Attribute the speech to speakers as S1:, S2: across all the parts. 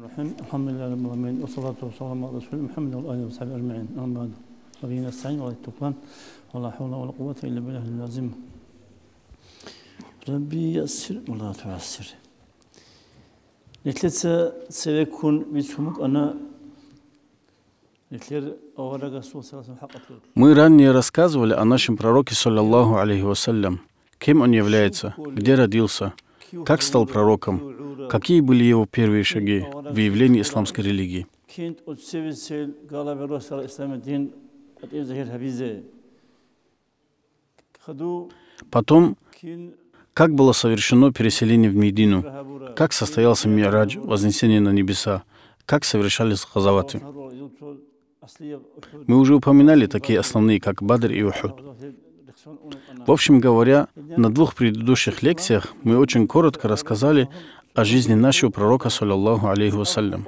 S1: الرحيم الحمد لله رب العالمين والصلاة والسلام على رسول محمد وعلى آله وصحبه أجمعين أما بعد وبه نستعين ولا التقوان ولا حول ولا قوة إلا بالله العظيم ربي يسر ولا تعسر Летлеца سيكون بسمك أنا
S2: Мы ранее рассказывали о нашем пророке, саллиллаху алейхи вассалям, кем он является, где родился, Как стал пророком? Какие были его первые шаги
S1: в явлении
S2: исламской религии? Потом, как было совершено переселение в Медину? Как состоялся Мирадж, вознесение на небеса? Как совершались хазаваты? Мы уже упоминали такие основные, как Бадр и Ухуд. В общем говоря, на двух предыдущих лекциях мы очень коротко рассказали о жизни нашего пророка, саллаллаху алейхи вассалям.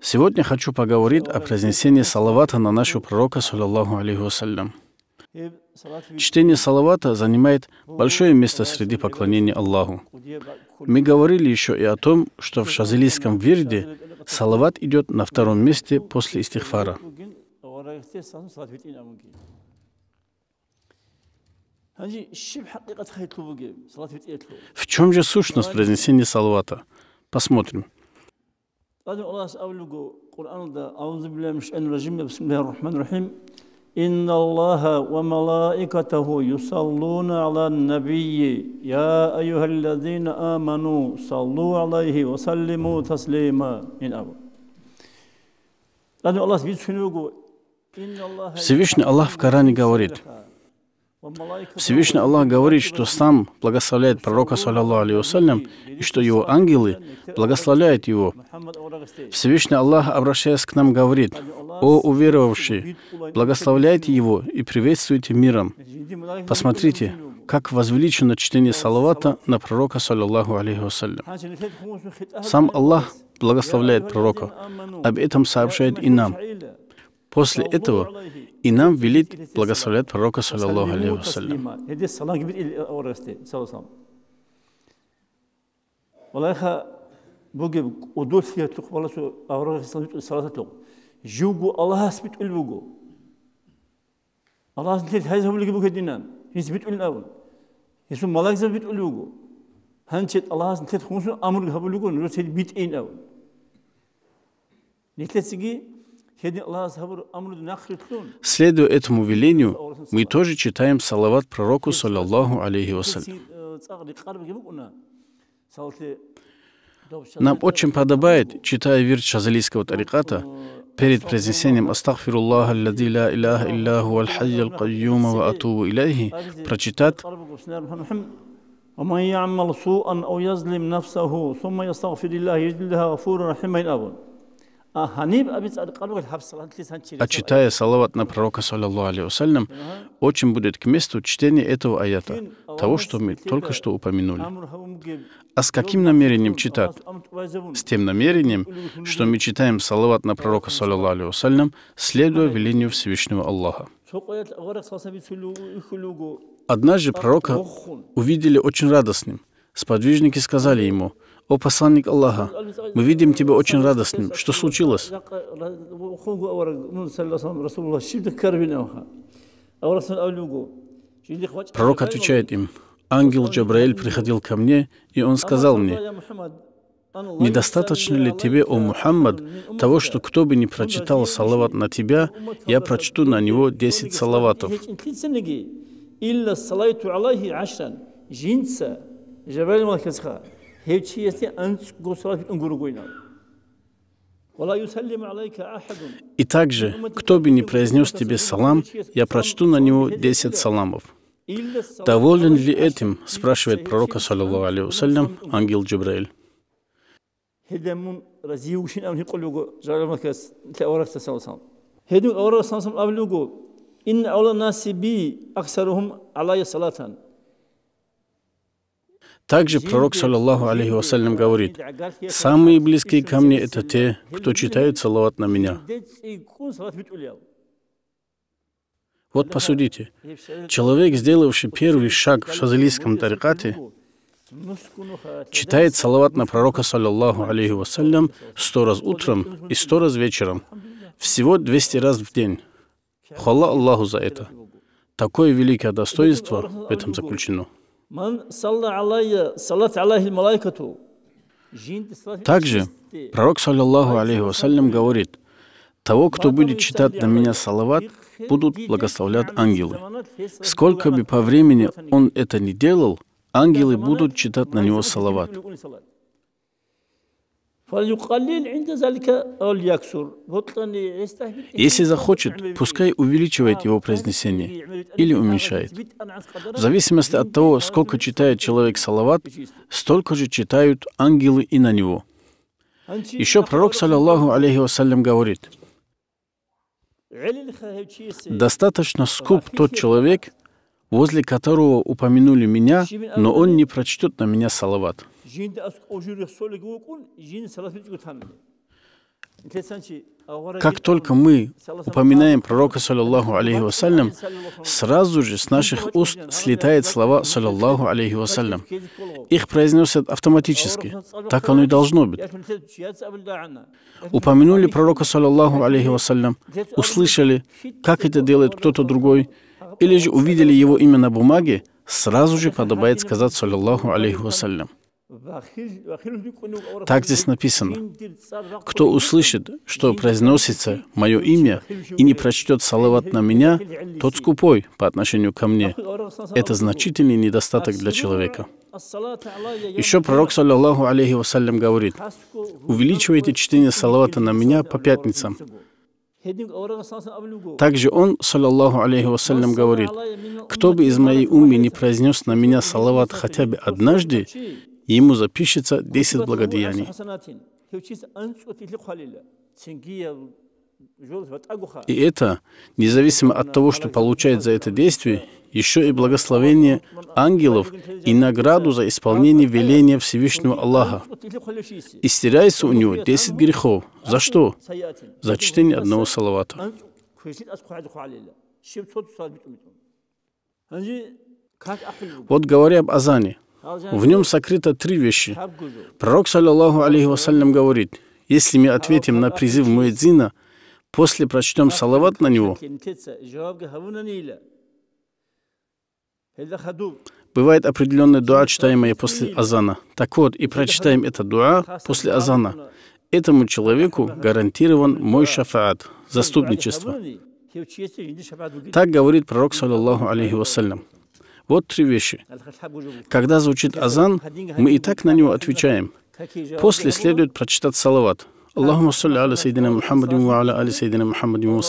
S2: Сегодня хочу поговорить о произнесении салавата на нашего пророка, саллаллаху алейхи вассалям. Чтение салавата занимает большое место среди поклонения Аллаху. Мы говорили еще и о том, что в шазилийском верде салават идет на втором месте после истихфара.
S1: В чем же сущность произнесения
S2: салавата? Посмотрим.
S1: Аллах إن الله وملائكته يصلون على النبي يا أيها الذين آمنوا صلوا عليه وسلموا تسليما من أبو
S2: Всевышний Аллах в Коране говорит – Всевышний Аллах говорит, что сам благословляет пророка, саллиллаху алейхи и что его ангелы благословляют его. Всевышний Аллах, обращаясь к нам, говорит, «О уверовавший, благословляйте его и приветствуйте миром».
S1: Посмотрите,
S2: как возвеличено чтение салавата на пророка, саллиллаху алейхи Сам Аллах благословляет пророка. Об этом сообщает и нам. После этого и нам велит благословлять пророка, саллиллаху алейхи вассалям.
S1: Валайха Боги удольфия тух валасу аврага салату салату. Жугу Аллаха спит ульвугу. Аллах сен хайза бульги буге динам. Хис бит ульна ул. Хису малайза бит ульвугу. Ханчет Аллах сен тет хунсу амур хабулугу нур сен бит ин ул. Нихлесиги
S2: Следуя этому велению, мы тоже читаем салават пророку, саллаллаху алейхи вассалям. Нам очень подобает, читая вирт шазалийского тариката, перед произнесением «Астагфируллах, аллади ла илляха илляху аль хайя аль кайюма ва атубу иляйхи» прочитать
S1: ومن يعمل سوءا او يظلم نفسه ثم يستغفر الله يجد لها غفورا رحيما الى а
S2: читая салават на пророка, саллиллаху алейхи очень будет к месту чтения этого аята, того, что мы только что упомянули. А с каким намерением читать? С тем намерением, что мы читаем салават на пророка, саллиллаху алейхи следуя велению Всевышнего Аллаха. Однажды пророка увидели очень радостным. Сподвижники сказали ему — «О посланник Аллаха, мы видим тебя очень радостным. Что случилось?»
S1: Пророк отвечает
S2: им, «Ангел Джабраэль приходил ко мне, и он сказал мне, «Недостаточно ли тебе, о Мухаммад, того, что кто бы ни прочитал салават на тебя, я прочту на него десять салаватов?»
S1: إلا الصلاة عليه عشرا جنسا جبال ملك и также, кто бы ни произнес тебе салам,
S2: я прочту на него десять саламов. Доволен ли этим, спрашивает пророка, саллиллаху алейхи ангел Джибраиль. Также пророк, саллиллаху алейхи вассалям, говорит, «Самые близкие ко мне — это те, кто читает салават на меня». Вот посудите, человек, сделавший первый шаг в шазалийском тарикате, ну, читает салават на пророка, саллиллаху алейхи вассалям, сто раз утром и сто раз вечером, всего 200 раз в день. Хвала Аллаху за это. Такое великое достоинство в этом заключено. Также пророк, саллиллаху алейхи вассалям, говорит, «Того, кто будет читать на меня салават, будут благословлять ангелы. Сколько бы по времени он это не делал, ангелы будут читать на него салават».
S1: Если захочет,
S2: пускай увеличивает его произнесение или уменьшает. В зависимости от того, сколько читает человек салават, столько же читают ангелы и на него. Еще пророк, саллиллаху алейхи вассалям, говорит, «Достаточно скуп тот человек, возле которого упомянули меня, но uh, он не прочтет на меня салават. А как только мы упоминаем пророка, саллиллаху алейхи вассалям, сразу же с наших уст слетает слова, саллиллаху алейхи вассалям. Их произносят автоматически.
S1: Так оно и должно быть. Упомянули
S2: пророка, саллиллаху алейхи вассалям, услышали, как это делает кто-то другой, или же увидели его имя на бумаге, сразу же подобает сказать, саллиллаху алейхи вассалям. Так здесь написано. Кто услышит, что произносится мое имя и не прочтет салават на меня, тот скупой по отношению ко мне.
S1: Это значительный
S2: недостаток для человека. Еще пророк, саллиллаху алейхи вассалям, говорит, увеличивайте чтение салавата на меня по пятницам, также он, саллаллаху алейхи вассалям, говорит, «Кто бы из моей умми не произнес на меня салават хотя бы однажды, ему запишется десять благодеяний». И это, независимо от того, что получает за это действие, еще и благословение ангелов и награду за исполнение веления Всевышнего Аллаха.
S1: И стирается у него 10
S2: грехов. За что? За чтение одного салавата. Вот говоря об Азане,
S1: в нем
S2: сокрыто три вещи. Пророк, саллиллаху алейхи вассалям, говорит, если мы ответим на призыв Муэдзина, после прочтем салават на него, Бывает определенный дуа, читаемая после азана. Так вот, и прочитаем это дуа после азана. Этому человеку гарантирован мой шафаат, заступничество. Так говорит пророк, саллиллаху алейхи вассалям. Вот три вещи. Когда звучит азан, мы и так на него отвечаем.
S1: После следует
S2: прочитать салават. Аллахума салли аля сайдина Мухаммадин ва али сайдина Мухаммадин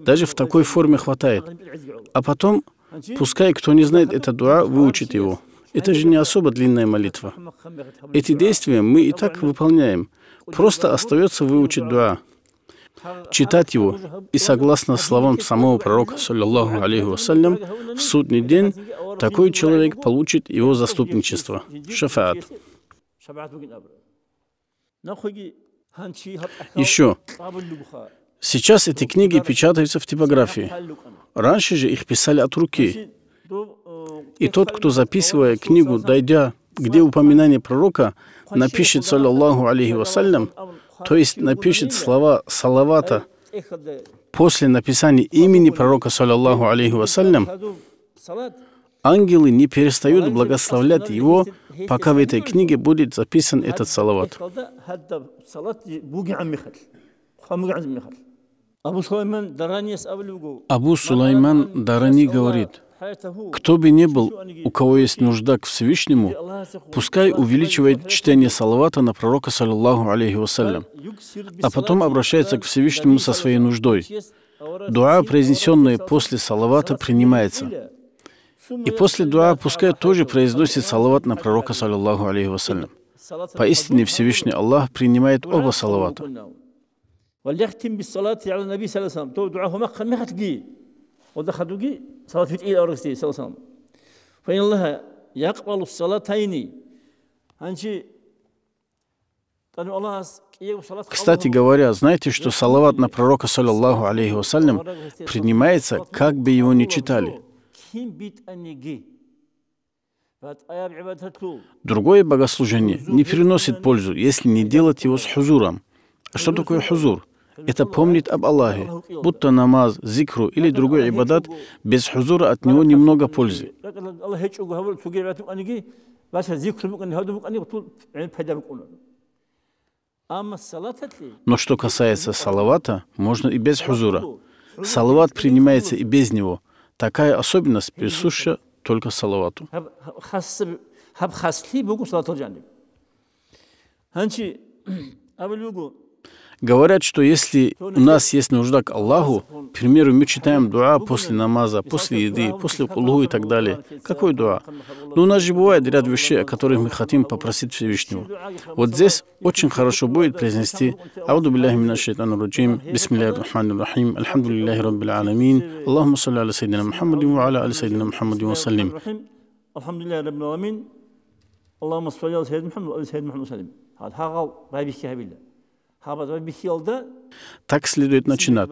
S2: Даже в такой форме хватает. А потом Пускай кто не знает этот дуа, выучит его. Это же не особо длинная молитва. Эти действия мы и так выполняем. Просто остается выучить дуа, читать его, и согласно словам самого пророка, саллиллаху алейхи вассалям, в судный день такой человек получит его заступничество, шафаат. Еще. Сейчас эти книги печатаются в типографии. Раньше же их писали от руки. И тот, кто, записывая книгу, дойдя, где упоминание пророка, напишет, саллаллаху алейхи вассалям, то есть напишет слова салавата после написания имени пророка, саллаллаху алейхи вассалям, ангелы не перестают благословлять его, пока в этой книге будет записан этот салават. Абу Сулайман Дарани говорит,
S1: кто бы ни был, у
S2: кого есть нужда к Всевышнему, пускай увеличивает чтение салавата на пророка, саллиллаху алейхи вассалям, а потом обращается к Всевышнему со своей нуждой. Дуа, произнесенная после салавата, принимается. И после дуа пускай тоже произносит салават на пророка, саллиллаху алейхи вассалям.
S1: Поистине Всевышний
S2: Аллах принимает оба салавата.
S1: وليختم بالصلاة على النبي صلى الله عليه وسلم تو دعاه ما ما خاتقي وده صلاة في الإيل أرسي صلى الله عليه وسلم فإن الله يقبل الصلاتين هنشي Кстати
S2: говоря, знаете, что салават на пророка, саллиллаху алейхи вассалям, принимается, как бы его ни читали. Другое богослужение не приносит пользу, если не делать его с хузуром. А что такое хузур? это помнит об Аллахе, будто намаз, зикру или другой ибадат, без хузура от него немного пользы. Но что касается салавата, можно и без хузура. Салават принимается и без него. Такая особенность присуща только салавату. Говорят, что если у нас есть нужда к Аллаху, к примеру, мы читаем дуа после намаза, после еды, после улуху и так далее. Какой дуа? Но ну, у нас же бывает ряд вещей, о которых мы хотим попросить Всевышнего. Вот здесь очень хорошо будет произнести «Ауду биллахи мина шайтану раджим, бисмиллахи рахману рахим, алхамдулиллахи раббил аламин, Аллаху салли аля сайдина Мухаммадин ва аля Али сайдина Мухаммадин ва саллим».
S1: Алхамдулиллахи раббил аламин, Аллаху салли аля сайдина Мухаммаду ва Али сайдина Мухаммаду ва саллим. هذا هاغو ما
S2: так следует начинать.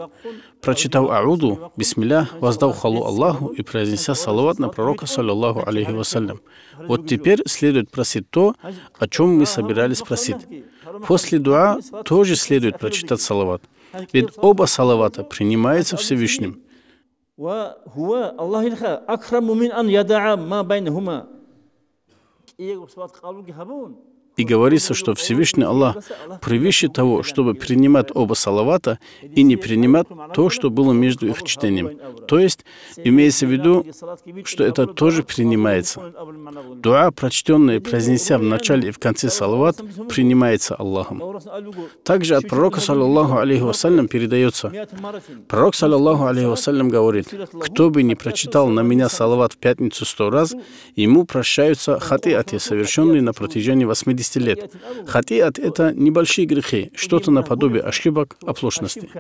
S2: Прочитав ауду, бисмилля, воздав халу Аллаху и произнеся салават на пророка, саллиллаху алейхи вассалям. Вот теперь следует просить то, о чем мы собирались просить. После дуа тоже следует прочитать салават. Ведь оба салавата принимаются Всевышним.
S1: Аллах
S2: и говорится, что Всевышний Аллах превыше того, чтобы принимать оба салавата и не принимать то, что было между их чтением. То есть, имеется в виду, что это тоже принимается. Дуа, прочтенная и произнеся в начале и в конце салават, принимается Аллахом. Также от пророка, саллаллаху алейхи вассалям, передается. Пророк, саллаллаху алейхи вассалям, говорит, «Кто бы не прочитал на меня салават в пятницу сто раз, ему прощаются хатиаты, совершенные на протяжении 80 50 лет. Хатиат — это небольшие грехи, что-то наподобие ошибок, оплошностей.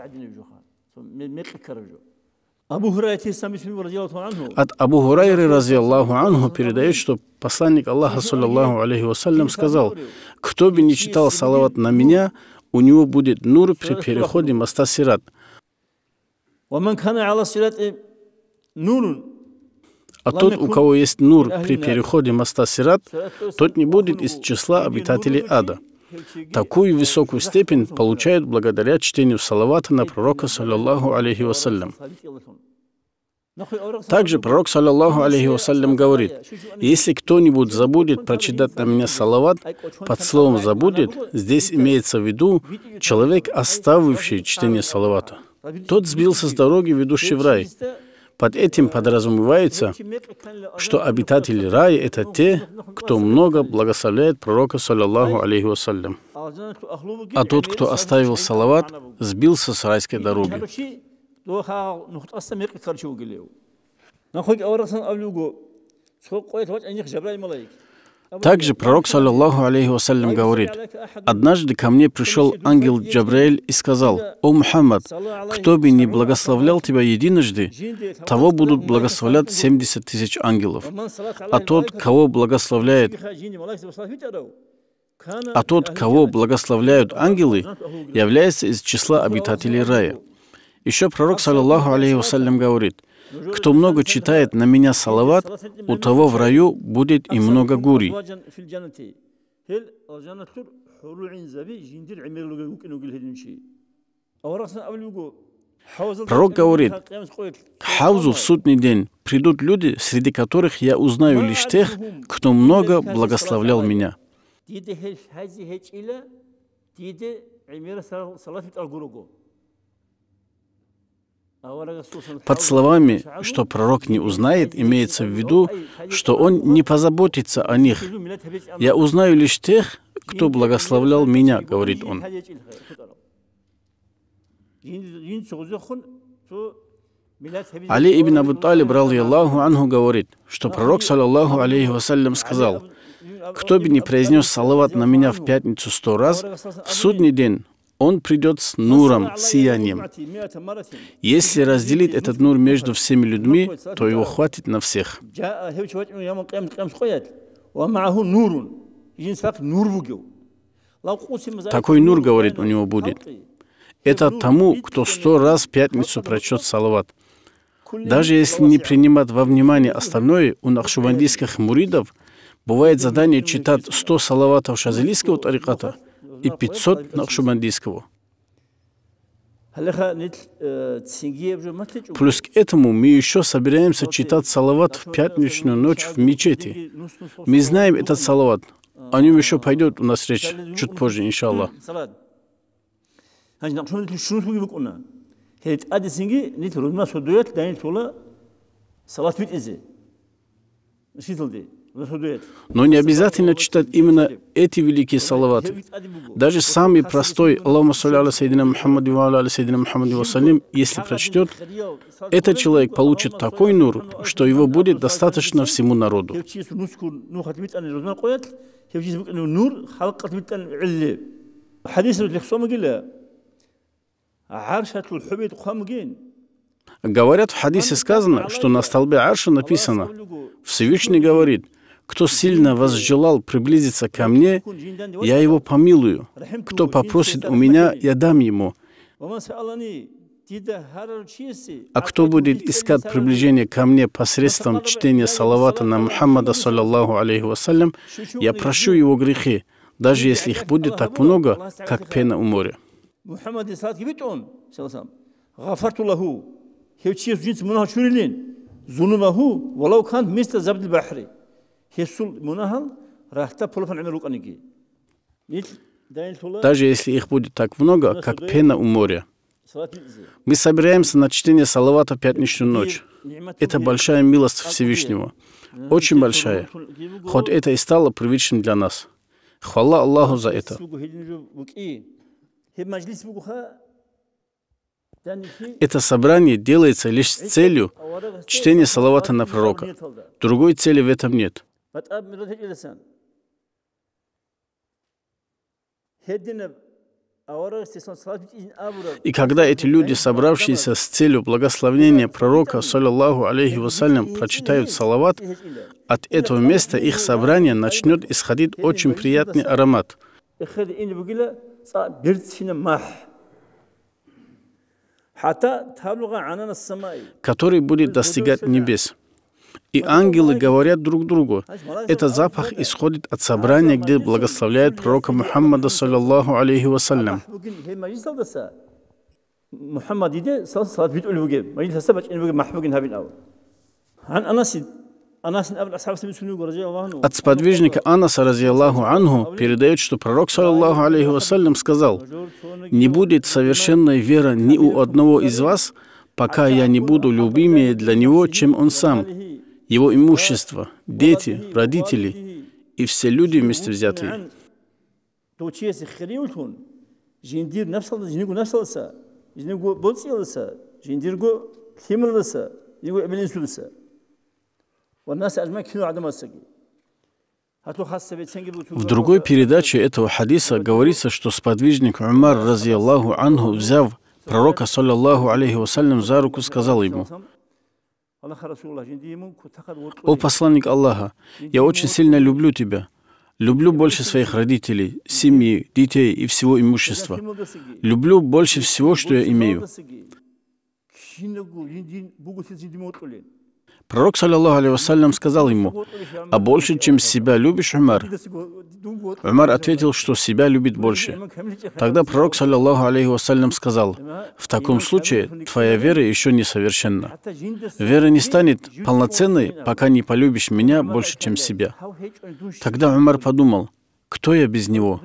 S2: От Абу Хурайры, рази Аллаху Анху, передает, что посланник Аллаха, саллиллаху алейхи вассалям, сказал, «Кто бы не читал салават на меня, у него будет нур при переходе моста Сират».
S1: А тот, у кого есть нур при переходе
S2: моста Сират, тот не будет из числа обитателей ада. Такую высокую степень получают благодаря чтению салавата на пророка, саллаллаху алейхи вассалям. Также пророк, саллаллаху алейхи вассалям, говорит, «Если кто-нибудь забудет прочитать на меня салават, под словом «забудет» здесь имеется в виду человек, оставивший чтение салавата. Тот сбился с дороги, ведущей в рай. Под этим подразумевается, что обитатели рая — это те, кто много благословляет пророка, саллиллаху алейхи вассалям.
S1: А тот, кто оставил
S2: салават, сбился с райской дороги. Также пророк, саллиллаху алейхи вассалям, говорит, «Однажды ко мне пришел ангел Джабраиль и сказал, «О Мухаммад, кто бы не благословлял тебя единожды, того будут благословлять 70 тысяч ангелов, а тот, кого благословляет
S1: а тот, кого
S2: благословляют ангелы, является из числа обитателей рая. Еще пророк, саллиллаху алейхи вассалям, говорит, кто много читает на меня салават,
S1: у того в раю будет и много гурий. Пророк говорит,
S2: к хаузу в судный день придут люди, среди которых я узнаю лишь тех, кто много благословлял меня. Под словами, что пророк не узнает, имеется в виду, что он не позаботится о них.
S1: «Я узнаю лишь тех, кто благословлял меня», — говорит он. Али ибн
S2: Абу Талиб, Аллаху Ангу говорит, что пророк, саллаллаху алейхи вассалям, сказал, «Кто бы не произнес салават на меня в пятницу сто раз, в судный день он придет с нуром, сиянием. Если разделить этот нур между всеми людьми, то его хватит на всех. Такой нур, говорит, у него будет. Это тому, кто сто раз в пятницу прочет салават. Даже если не принимать во внимание остальное, у нахшубандийских муридов бывает задание читать 100 салаватов шазилийского тариката – и 500 Нахшибандийского. Плюс к этому мы еще собираемся читать салават в пятничную ночь в мечети. Мы знаем этот ну. салават. А, О нем еще пойдет у нас речь чуть позже, иншаллах. Салат но не обязательно читать именно эти великие салаваты. Даже самый простой «Аллаху саляля Сайдина Мухаммаду ва аля Мухаммаду Мухаммади если прочтет, этот человек получит такой нур, что его будет достаточно всему народу. Говорят, в хадисе сказано, что на столбе Арша написано, Всевышний говорит, кто сильно возжелал приблизиться ко мне, я его помилую.
S1: Кто попросит у меня,
S2: я дам ему. А кто будет искать приближение ко мне посредством чтения салавата на Мухаммада, саллаллаху алейхи вассалям, я прощу его грехи, даже если их будет так много, как пена у моря.
S1: Хесул Мунахал, Рахта Даже
S2: если их будет так много, как пена у моря. Мы собираемся на чтение Салавата в пятничную ночь. Это большая милость Всевышнего. Очень большая. Хоть это и стало привычным для нас. Хвала Аллаху за это. Это собрание делается лишь с целью чтения салавата на пророка. Другой цели в этом нет.
S1: በጠብ ብሎ ተጨልሰን И когда эти люди, собравшиеся
S2: с целью благословения пророка, саллиллаху алейхи вассалям, прочитают салават, от этого места их собрания начнет исходить очень приятный аромат. который будет достигать небес и ангелы говорят друг другу. Этот запах исходит от собрания, где благословляет пророка Мухаммада, саллаллаху алейхи вассалям. От сподвижника Анаса, рази Аллаху Анху, передает, что пророк, саллаху алейхи вассалям, сказал, «Не будет совершенной веры ни у одного из вас, пока я не буду любимее для него, чем он сам, его имущество, дети, родители и все люди вместе взятые.
S1: В другой
S2: передаче этого хадиса говорится, что сподвижник Умар, разъяллаху анху, взяв пророка, саллиллаху алейхи вассалям, за руку, сказал ему – «О посланник Аллаха, я очень сильно люблю тебя. Люблю больше своих родителей, семьи, детей и всего имущества. Люблю больше всего, что я имею. Пророк, саллиллаху алейхи вассалям, сказал ему, «А больше, чем себя любишь, Умар?» Умар ответил, что себя любит больше. Тогда пророк, саллиллаху алейхи вассалям, сказал, «В таком случае твоя вера еще не совершенна. Вера не станет полноценной, пока не полюбишь меня больше, чем себя». Тогда Умар подумал, кто я без него?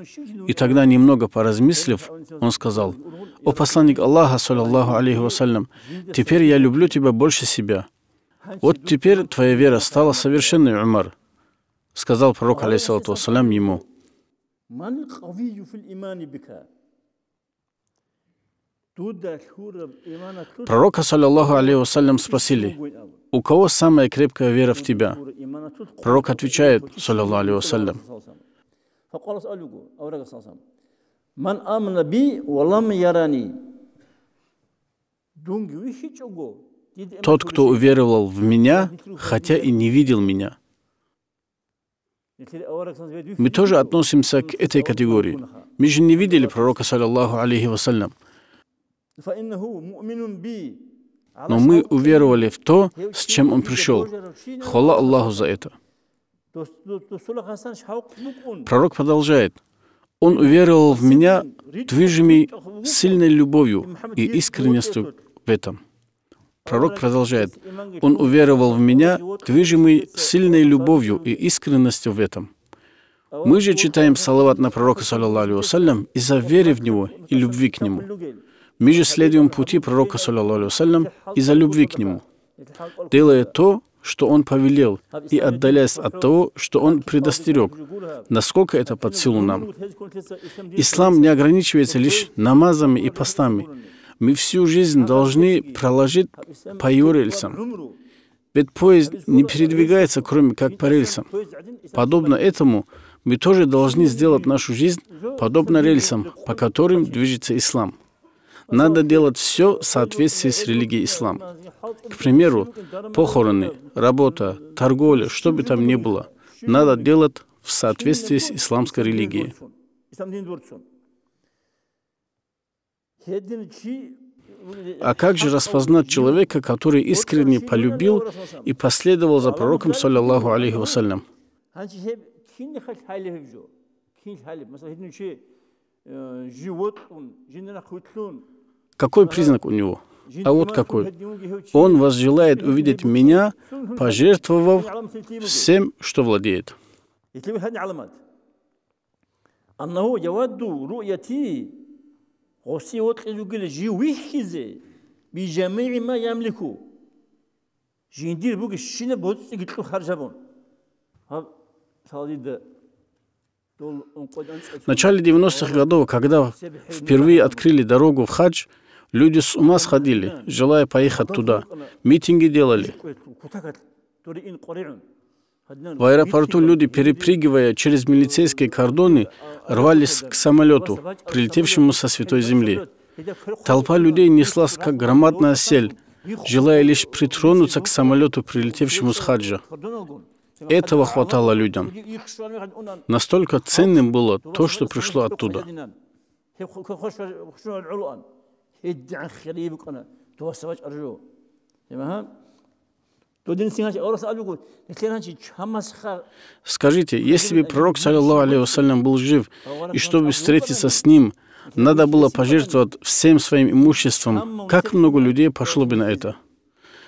S2: И тогда, немного поразмыслив, он сказал, «О посланник Аллаха, саллиллаху алейхи вассалям, теперь я люблю тебя больше себя». «Вот теперь твоя вера стала совершенной, Умар», — сказал пророк, алейсалату вассалям, ему. Пророк саллиллаху алейхи вассалям, спросили, «У кого самая крепкая вера в тебя?» Пророк отвечает, саллиллаху алейхи вассалям,
S1: «Ман амна би, валам ярани»
S2: тот, кто уверовал в меня, хотя и не видел меня. Мы тоже относимся к этой категории. Мы же не видели пророка, саллиллаху алейхи вассалям. Но мы уверовали в то, с чем он пришел.
S1: Хвала Аллаху за
S2: это. Пророк продолжает. Он уверовал в меня движимый сильной любовью и искренностью в этом. Пророк продолжает, «Он уверовал в меня, движимый сильной любовью и искренностью в этом». А Мы же читаем салават на пророка, саллиллаху алейкум, из-за веры в него и любви к нему. Мы же следуем пути пророка, саллиллаху алейкум, из-за любви к нему, делая то, что он повелел, а и отдаляясь от того, что он предостерег, насколько это под силу нам. Ислам не ограничивается лишь намазами и постами, мы всю жизнь должны проложить а по ее рельсам. Ведь поезд не передвигается, кроме как по рельсам. Подобно этому, мы тоже должны сделать нашу жизнь подобно рельсам, по которым движется ислам. Надо делать все в соответствии с религией ислам. К примеру, похороны, работа, торговля, что бы там ни было, надо делать в соответствии с исламской религией. А как же распознать человека, который искренне полюбил и последовал за пророком, саллиллаху алейхи вассалям? Какой признак у него?
S1: А вот какой.
S2: Он возжелает увидеть меня,
S1: пожертвовав
S2: всем, что владеет.
S1: غوسي وطلي قل جي ويخيزي بجميع ما يملكه جندير بوك الشينة بوتس يقتلو خرجبون هاب صاديد В
S2: начале 90-х годов, когда впервые открыли дорогу в хадж, люди с ума сходили, желая поехать туда. Митинги делали. В аэропорту люди, перепрыгивая через милицейские кордоны, рвались к самолету, прилетевшему со Святой Земли. Толпа людей неслась, как громадная сель, желая лишь притронуться к самолету, прилетевшему с хаджа. Этого хватало людям. Настолько ценным было то, что пришло оттуда. Скажите, если бы пророк, саллиллаху алейхи был жив, и чтобы встретиться с ним, надо было пожертвовать всем своим имуществом, как много людей пошло бы на это?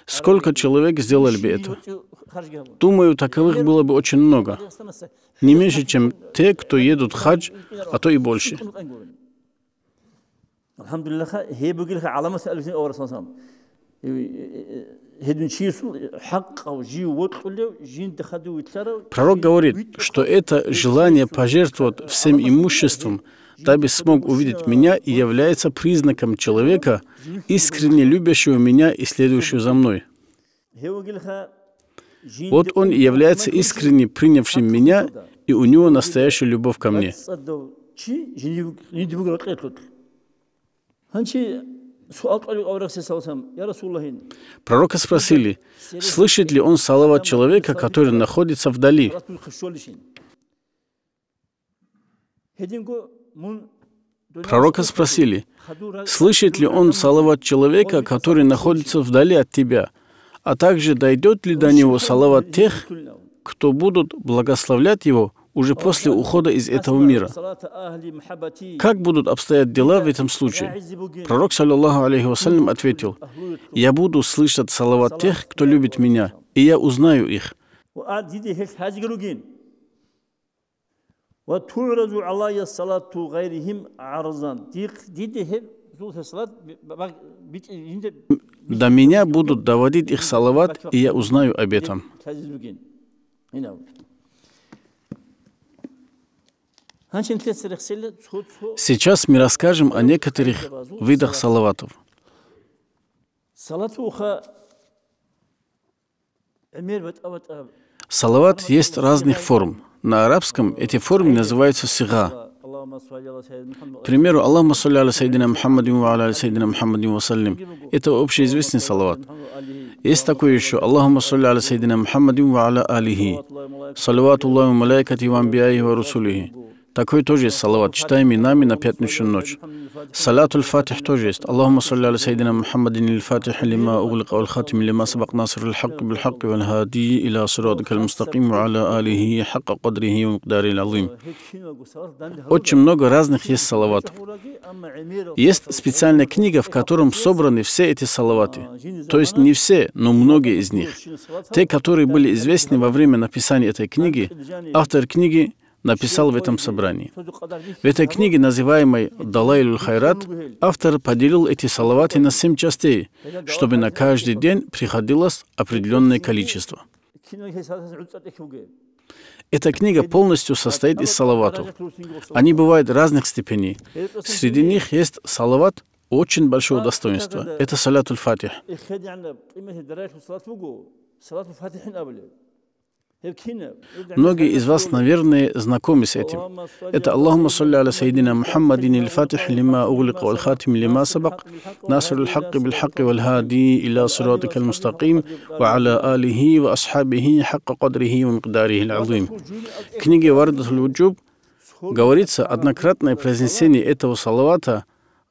S2: Сколько человек сделали бы это? Думаю, таковых было бы очень много. Не меньше, чем те, кто едут хадж,
S1: а то и больше. Алхамдулиллаха, а
S2: Пророк говорит, что это желание пожертвовать всем имуществом, дабы смог увидеть меня и является признаком человека, искренне любящего меня и следующего за мной. Вот он и является искренне принявшим меня, и у него настоящая любовь ко мне. Пророка спросили, слышит ли он салават человека, который находится вдали? Пророка спросили, слышит ли он салават человека, который находится вдали от тебя, а также дойдет ли до него салават тех, кто будут благословлять его уже после ухода из этого мира. Как будут обстоять дела в этом случае? Пророк, саллиллаху алейхи вассалям, ответил, «Я буду слышать салават тех, кто любит меня, и я узнаю их». до меня будут доводить их салават, и я узнаю об этом. Сейчас мы расскажем о некоторых видах салаватов. Салават есть разных форм. На арабском эти формы называются сига. К примеру, Аллаху салли аля сайдина Мухаммадин ва аля сайдина Мухаммадин вассалим. Это общеизвестный салават. Есть такое еще Аллаху салли аля сайдина Мухаммадин ва аля алихи. Салаватуллаху малайкати ва амбиаи ва такой тоже есть салават. Читаем инами на пятничную ночь. Салат аль-Фатих тоже есть. Аллахума салли аля сайдина Мухаммадин аль-Фатих лима углика аль-Хатим лима сабак наср аль-Хак бил-Хак валь-Хади иля сирадак аль-Мустаким аля алихи хакка кадрихи мукдари аль-Алим. Очень много разных есть салаватов. Есть специальная книга, в котором собраны все эти салаваты. То есть не все, но многие из них. Те, которые были известны во время написания этой книги, автор книги написал в этом собрании. В этой книге, называемой «Далайлюль Хайрат», автор поделил эти салаваты на семь частей, чтобы на каждый день приходилось определенное количество. Эта книга полностью состоит из салаватов. Они бывают разных степеней. Среди них есть салават очень большого достоинства. Это салатуль фатих. Многие из вас, наверное, знакомы с этим. Это «Аллахума салли аля сайдина Мухаммадин иль-фатих лима углика вал хатим лима сабак, насир аль-хакки бил-хакки вал-хади иля сиратик аль-мустаким, ва аля алихи ва асхабихи хакка кадрихи ва микдарихи аль-азим». В книге «Вардат аль-Вуджуб» говорится, однократное произнесение этого салавата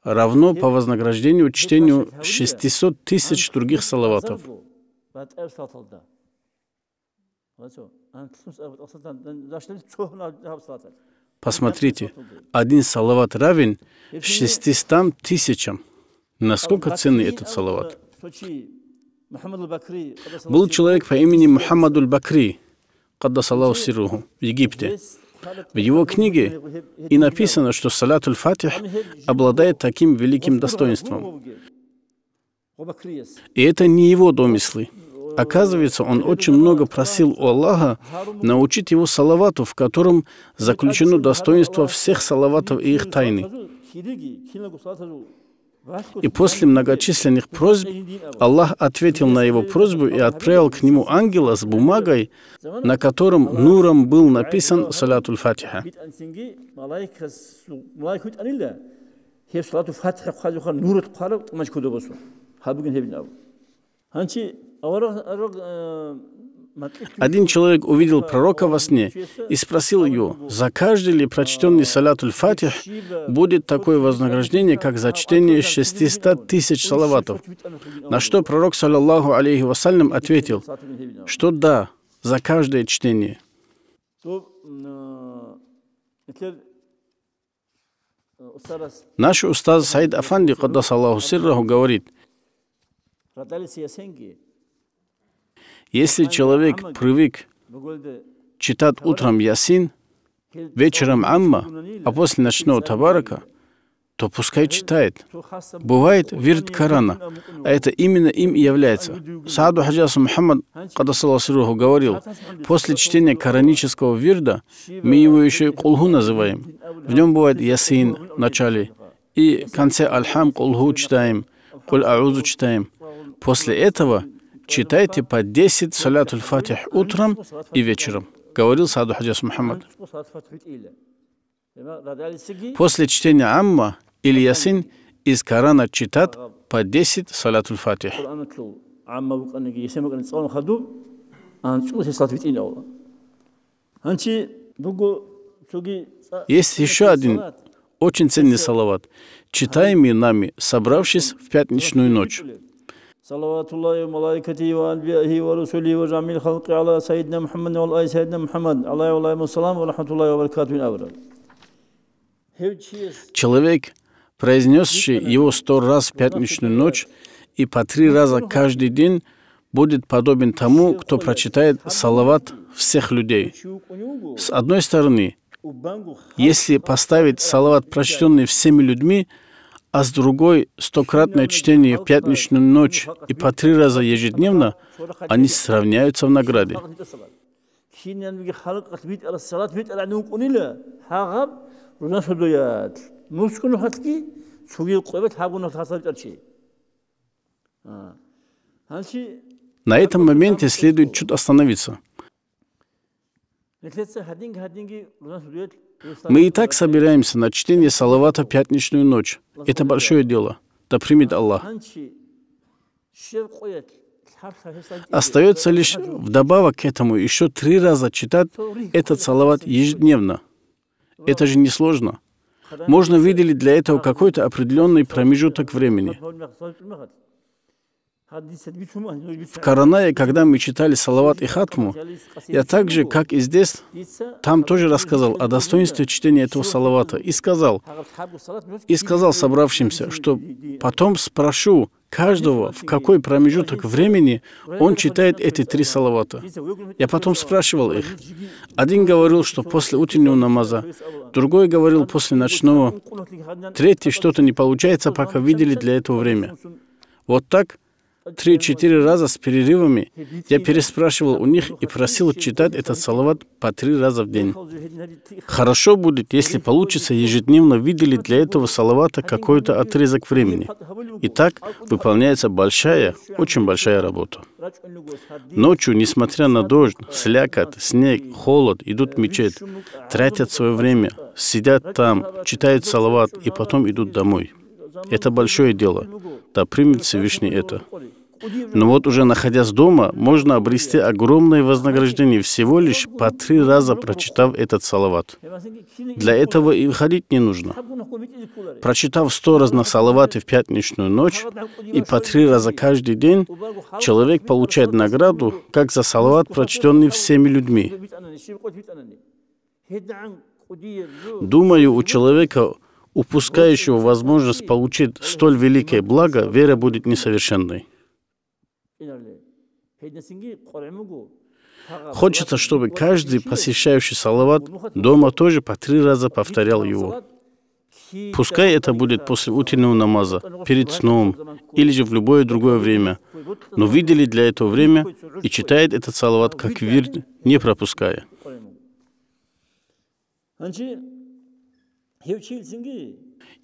S2: равно по вознаграждению чтению 600 тысяч других салаватов.
S1: Э, Посмотрите,
S2: один салават равен
S1: 600
S2: тысячам. Насколько а ценный этот салават?
S1: Э, Был
S2: человек по имени Мухаммад Аль-Бакри, Каддасаллаху Сируху, в Египте. В его книге э, и написано, что Салат фатих обладает таким великим достоинством. И это не его домыслы. Оказывается, он очень много просил у Аллаха научить его салавату, в котором заключено достоинство всех салаватов и их тайны. И после многочисленных просьб Аллах ответил на его просьбу и отправил к нему ангела с бумагой,
S1: на котором нуром был написан салатуль фатиха. А э,
S2: Один человек увидел э, пророка во сне и спросил его, за каждый ли прочтенный а, салятуль фатих будет такое вознаграждение, как за а, чтение 600 тысяч салаватов. На что пророк, саллаллаху алейхи вассалям, ответил, что да, за каждое чтение. Э, Наш устаз Саид Афанди, кадас Аллаху сирраху, говорит, если человек привык читать утром Ясин, вечером Амма, а после ночного Табарака, то пускай читает. Бывает, верит Корана, а это именно им и является. Сааду Хаджас Мухаммад, когда Кадасаласируху, говорил, после чтения коранического вирда мы его еще и кулгу называем. В нем бывает ясин в начале, и в конце Альхам кулгу читаем, куль аузу читаем. После этого – читайте по 10 салят фатих утром и вечером, говорил Саду Хаджас Мухаммад. После чтения Амма или Ясин из Корана читат по 10 салят фатих
S1: Есть еще один
S2: очень ценный салават, читаемый нами, собравшись в пятничную ночь.
S1: صلوات الله وملائكته وأنبيائه ورسله وجميع الخلق على سيدنا محمد وعلى سيدنا محمد عليه وعليه السلام ورحمة الله وبركاته
S2: Человек, произнесший его сто раз в пятничную ночь и по три раза каждый день, будет подобен тому, кто прочитает салават всех людей. С одной стороны, если поставить салават, прочтенный всеми людьми, – а с другой — стократное чтение в пятничную ночь и по три раза ежедневно, они сравняются в награде. На этом моменте следует чуть остановиться. Мы и так собираемся на чтение салавата в пятничную ночь. Это большое дело. Да примет Аллах.
S1: Остается лишь
S2: вдобавок к этому еще три раза читать этот салават ежедневно. Это же несложно.
S1: Можно выделить для этого какой-то
S2: определенный промежуток времени. В Коранае, когда мы читали Салават и Хатму, я также, как и здесь, там тоже рассказал о достоинстве чтения этого Салавата и сказал, и сказал собравшимся, что потом спрошу каждого, в какой промежуток времени он читает эти три салавата. Я потом спрашивал их. Один говорил, что после утреннего намаза, другой говорил после ночного, третий что-то не получается, пока видели для этого время. Вот так три-четыре раза с перерывами. Я переспрашивал у них и просил читать этот салават по три раза в день. Хорошо будет, если получится ежедневно выделить для этого салавата какой-то отрезок времени. И так выполняется большая, очень большая работа. Ночью, несмотря на дождь, слякоть, снег, холод, идут в мечеть, тратят свое время, сидят там, читают салават и потом идут домой. Это большое дело. Да примет Всевышний это. Но вот уже находясь дома, можно обрести огромное вознаграждение, всего лишь по три раза прочитав этот салават. Для этого и выходить не нужно. Прочитав сто раз на салаваты в пятничную ночь и по три раза каждый день, человек получает награду, как за салават, прочтенный всеми людьми. Думаю, у человека упускающего возможность получить столь великое благо, вера будет несовершенной. Хочется, чтобы каждый посещающий салават дома тоже по три раза повторял его. Пускай это будет после утреннего намаза, перед сном или же в любое другое время, но видели для этого время и читает этот салават как вир, не пропуская.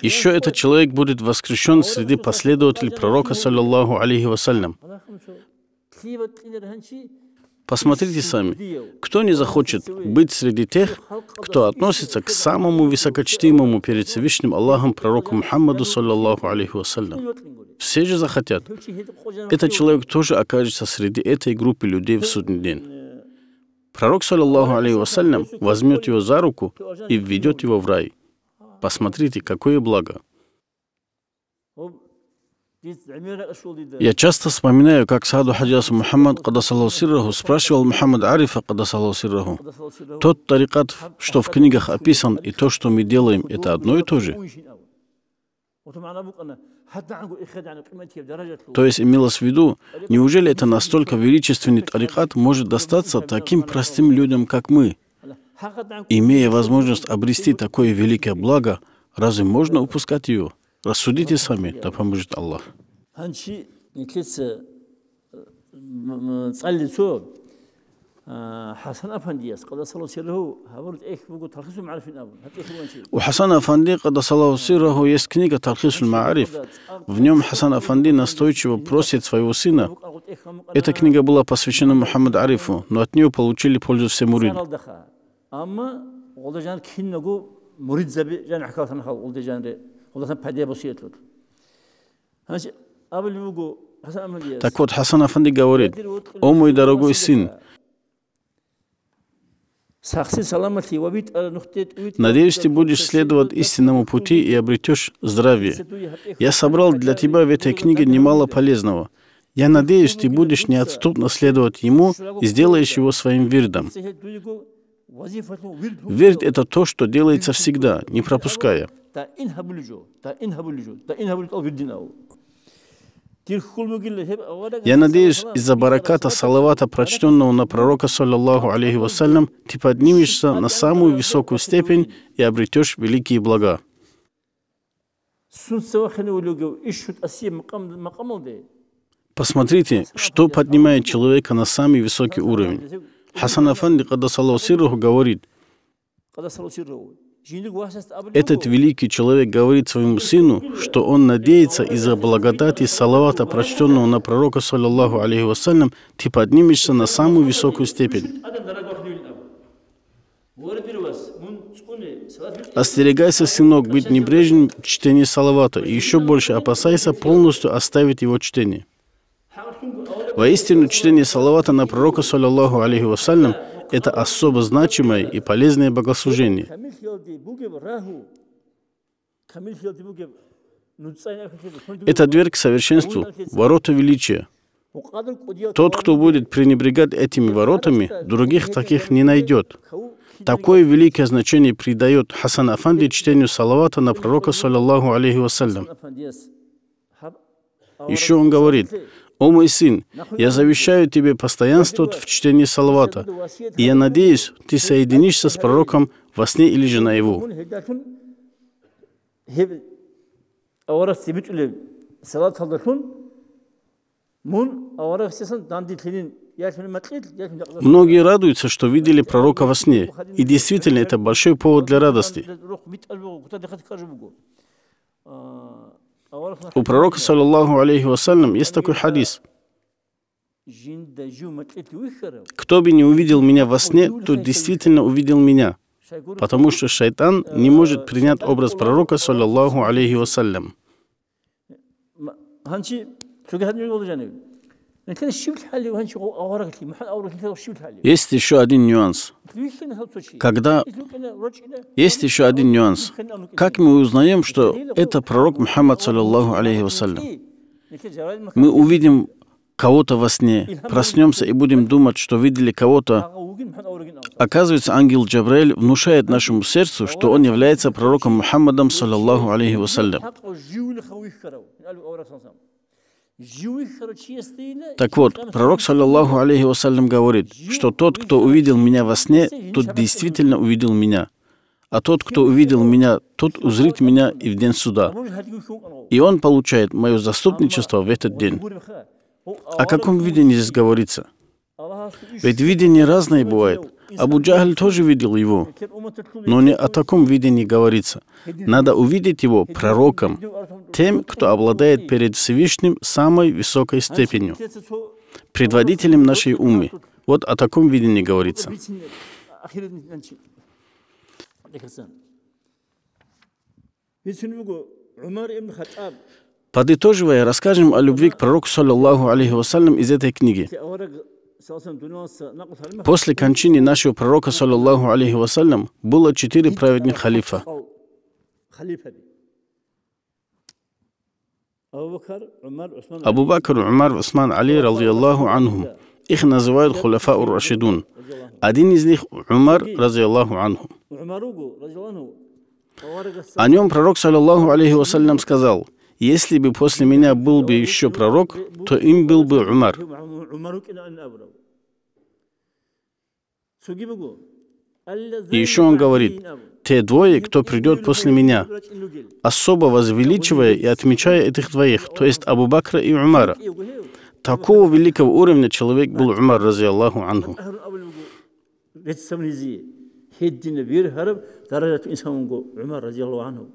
S2: Еще этот человек будет воскрешен среди последователей пророка, саллиллаху алейхи вассалям. Посмотрите сами, кто не захочет быть среди тех, кто относится к самому высокочтимому перед Всевышним Аллахом пророку Мухаммаду, саллиллаху алейхи вассалям. Все же захотят. Этот человек тоже окажется среди этой группы людей в судный э, день. Пророк, саллиллаху алейхи вассалям, возьмет его за руку и введет его в рай. Посмотрите, какое благо. Я часто вспоминаю, как Саду Хаджас Мухаммад Кадасалаусирраху спрашивал Мухаммад Арифа Кадасалаусирраху, тот тарикат, что в книгах описан, и то, что мы делаем, это одно и то же. То есть имелось в виду, неужели это настолько величественный тарикат может достаться таким простым людям, как мы? Имея возможность обрести такое великое благо, разве можно упускать ее? Рассудите сами, да поможет Аллах.
S1: Э, У Хасана Афанди,
S2: когда Салаву Салаусираху, есть книга Тархисуль Маариф. В нем Хасан Афанди настойчиво просит своего сына. Эта книга была посвящена Мухаммаду Арифу, но от нее получили пользу все мурины.
S1: اما ولدا جان كين نقو مريد زبي جان حكاو تنا خال ولدا جان ري ولدا تنا بدي بسيط لود هنش قبل يوجو Так вот,
S2: Хасан Афанди говорит, «О мой дорогой сын, Надеюсь, ты будешь следовать истинному пути и обретешь здравие. Я собрал для тебя в этой книге немало полезного. Я надеюсь, ты будешь неотступно следовать ему и сделаешь его своим вирдом. Верить — это то, что делается всегда, не пропуская. Я надеюсь, из-за бараката салавата, прочтенного на пророка, саллиллаху алейхи вассалям, ты поднимешься на самую высокую степень и обретешь великие блага. Посмотрите, что поднимает человека на самый высокий уровень. Хасан Афанди, когда Сирраху, говорит, этот великий человек говорит своему сыну, что он надеется из-за благодати салавата, прочтенного на пророка, саллиллаху алейхи вассалям, ты поднимешься на самую высокую степень. Остерегайся, сынок, быть небрежным в чтении салавата, и еще больше опасайся полностью оставить его чтение. Воистину, чтение салавата на пророка, саллиллаху алейхи вассалям, это особо значимое и полезное богослужение.
S1: Это дверь к совершенству, ворота величия. Тот,
S2: кто будет пренебрегать этими воротами, других таких не найдет. Такое великое значение придает Хасан Афанди чтению салавата на пророка, саллиллаху алейхи вассалям. Еще он говорит, «О мой сын, я завещаю тебе постоянство в чтении Салавата, и я надеюсь, ты соединишься с пророком во сне или же наяву». Многие радуются, что видели пророка во сне, и действительно это большой повод для радости. У пророка, саллиллаху алейхи вассалям, есть такой э, хадис. «Кто бы не увидел меня во сне, тот действительно увидел меня, потому что шайтан «Э, не может принять образ пророка, саллиллаху алейхи вассалям». Есть еще один нюанс. Когда есть еще один нюанс. Как мы узнаем, что это пророк Мухаммад, саллиллаху алейхи вассалям? Мы увидим кого-то во сне, проснемся и будем думать, что видели кого-то. Оказывается, ангел Джабраиль внушает нашему сердцу, что он является пророком Мухаммадом, саллиллаху алейхи вассалям. Так вот, пророк, саллиллаху алейхи вассалям, говорит, что тот, кто увидел меня во сне, тот действительно увидел меня. А тот, кто увидел меня, тот узрит меня и в день суда. И он получает мое заступничество в этот день. О каком видении здесь говорится? Ведь видения разные бывают. Абу Джахаль тоже видел его, но не о таком видении говорится. Надо увидеть его пророком, тем, кто обладает перед Всевышним самой высокой степенью, предводителем нашей умы. Вот о таком видении говорится. Подытоживая, расскажем о любви к пророку, саллиллаху алейхи вассалям, из этой книги. После кончины нашего пророка, саллаллаху алейхи вассалям, было четыре праведных халифа.
S1: Абу Бакр,
S2: Умар, Усман, Али, радиаллаху анхум. Их называют хулафа ур рашидун. Один из них Умар, радиаллаху анхум. О нем пророк, саллаллаху алейхи вассалям, сказал – если бы после меня был бы еще пророк, то им был бы Умар.
S1: И еще он говорит,
S2: те двое, кто придет после меня, особо возвеличивая и отмечая этих двоих, то есть Абу Бакра и Умара. Такого великого уровня человек был Умар, рази Аллаху анху.
S1: Умар, рази Аллаху анху.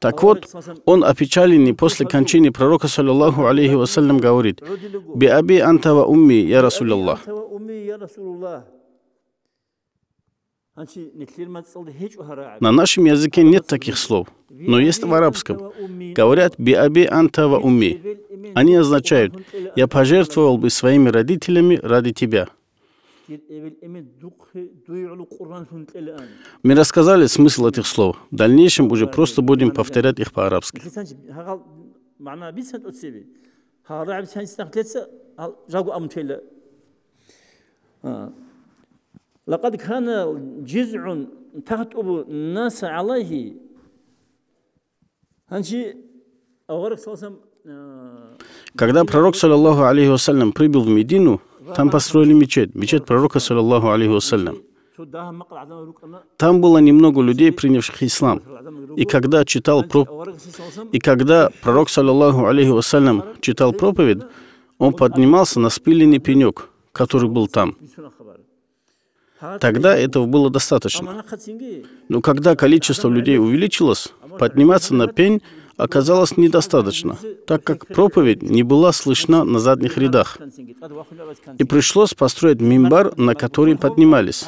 S2: Так вот, он опечаленный после кончины пророка, саллиллаху алейхи вассалям, говорит, «Би аби антава умми, я Расуляллах». На нашем языке нет таких слов, но есть в арабском. Говорят «би аби антава умми». Они означают «я пожертвовал бы своими родителями ради тебя». Мы рассказали смысл этих слов. В дальнейшем уже просто будем повторять их по-арабски.
S1: А. А,
S2: Когда пророк, саллиллаху алейхи вассалям, прибыл в Медину, там построили мечеть, мечеть пророка, саллаллаху алейхи вассалям. Там было немного людей, принявших ислам. И когда читал проп... и когда пророк, саллаллаху алейхи вассалям, читал проповедь, он поднимался на спиленный пенек, который был там. Тогда этого было достаточно. Но когда количество людей увеличилось, подниматься на пень оказалось недостаточно, так как проповедь не была слышна на задних рядах. И пришлось построить мимбар, на который поднимались.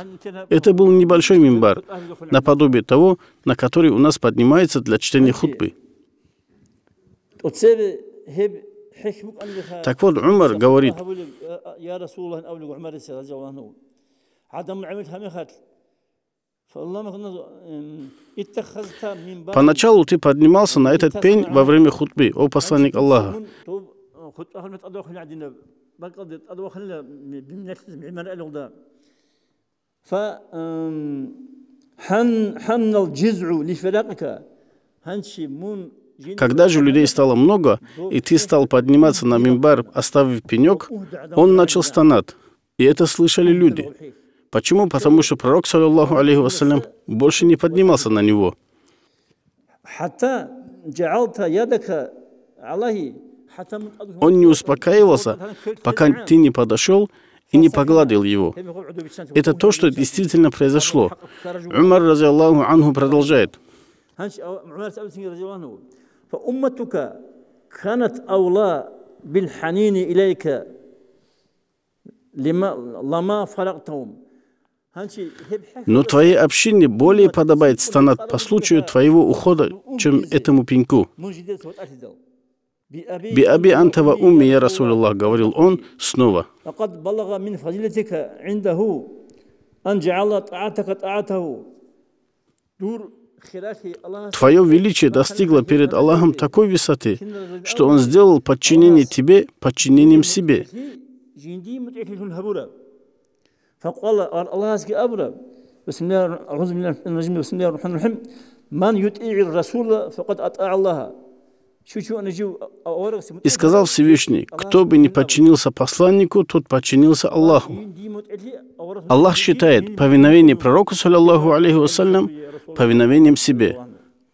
S2: Это был небольшой мимбар, наподобие того, на который у нас поднимается для чтения хутбы.
S1: Так вот, Умар говорит, Поначалу ты
S2: поднимался на этот пень во время хутбы, о посланник Аллаха. Когда же людей стало много, и ты стал подниматься на мимбар, оставив пенек, он начал стонать. И это слышали люди. Почему? Потому что пророк, саллиллаху алейхи вассалям, больше не поднимался на него. Он не успокаивался, пока ты не подошел и не погладил его. Это то, что действительно произошло. Умар, рази Ангу, продолжает. كانت но твоей общине более подобает станат по случаю твоего ухода, чем этому пеньку.
S1: «Би аби
S2: антава умми, я Расулаллах», — говорил он снова. Твое величие достигло перед Аллахом такой высоты, что Он сделал подчинение тебе
S1: подчинением себе. فقال الله عز أبرى بسم الله أعوذ بالله من الرجيم بسم الله الرحمن الرحيم من يطيع الرسول فقد أطاع الله И
S2: сказал Всевышний, кто бы не подчинился посланнику, тот подчинился Аллаху. Аллах считает повиновение пророку, саллиллаху алейхи вассалям, повиновением себе.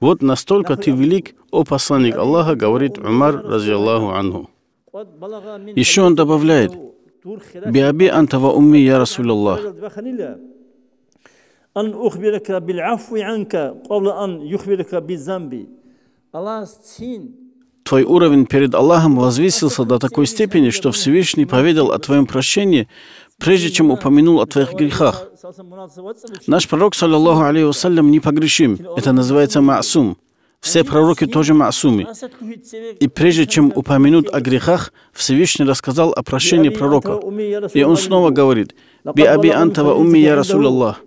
S2: Вот настолько ты велик, о посланник Аллаха, говорит Умар, разиллаху анху. Еще он добавляет, بأبي أنت وأمي يا رسول الله
S1: أن أخبرك анка, عنك ан أن يخبرك замби.
S2: Твой уровень перед Аллахом возвысился до такой степени, что Всевышний поведал о твоем прощении, прежде чем упомянул о твоих грехах. Наш пророк, саллиллаху алейхи вассалям, непогрешим. Это называется маасум все пророки тоже маасумы. И прежде чем упомянуть о грехах, Всевышний рассказал о прощении пророка. И он снова говорит, «Би аби антава умми я Расулаллах».